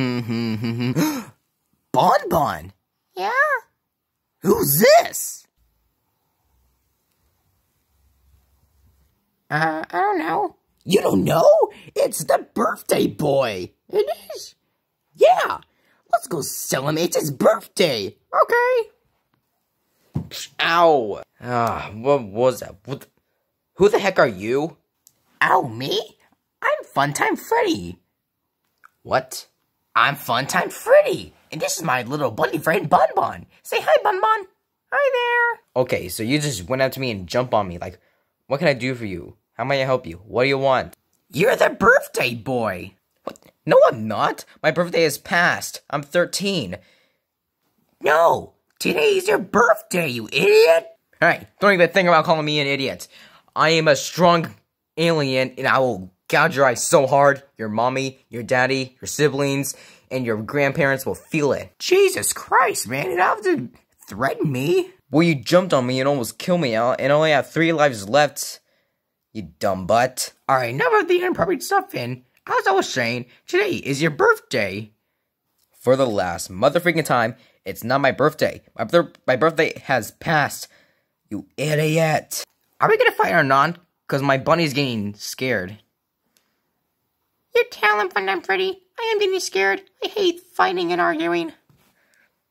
Bonbon? Mm-hmm, mm-hmm. bon. Yeah? Who's this? Uh, I don't know. You don't know? It's the birthday boy. It is? Yeah. Let's go sell him. It's his birthday. Okay. Ow. Ah, uh, what was that? What? Who the heck are you? Ow, me? I'm Funtime Freddy. What? I'm Funtime Freddy, and this is my little buddy friend Bun Bun. Say hi, Bun Bun. Hi there. Okay, so you just went up to me and jumped on me. Like, what can I do for you? How may I help you? What do you want? You're the birthday boy. What? No, I'm not. My birthday is past. I'm 13. No, today is your birthday, you idiot. All right, don't even think about calling me an idiot. I am a strong alien, and I will gouge your eyes so hard, your mommy, your daddy, your siblings, and your grandparents will feel it. Jesus Christ, man, you don't have to threaten me. Well, you jumped on me and almost killed me out, and only have three lives left, you dumb butt. Alright, now of the inappropriate stuff, Finn. As I was saying, today is your birthday. For the last motherfucking time, it's not my birthday. My, my birthday has passed. You idiot. Are we gonna fight or not? Because my bunny's getting scared. Good talent, when I'm pretty. I am getting scared. I hate fighting and arguing.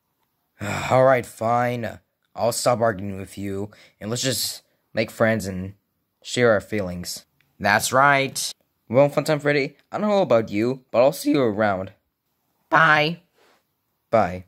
All right, fine. I'll stop arguing with you, and let's just make friends and share our feelings. That's right. Well, fun time, Freddy. I don't know about you, but I'll see you around. Bye. Bye.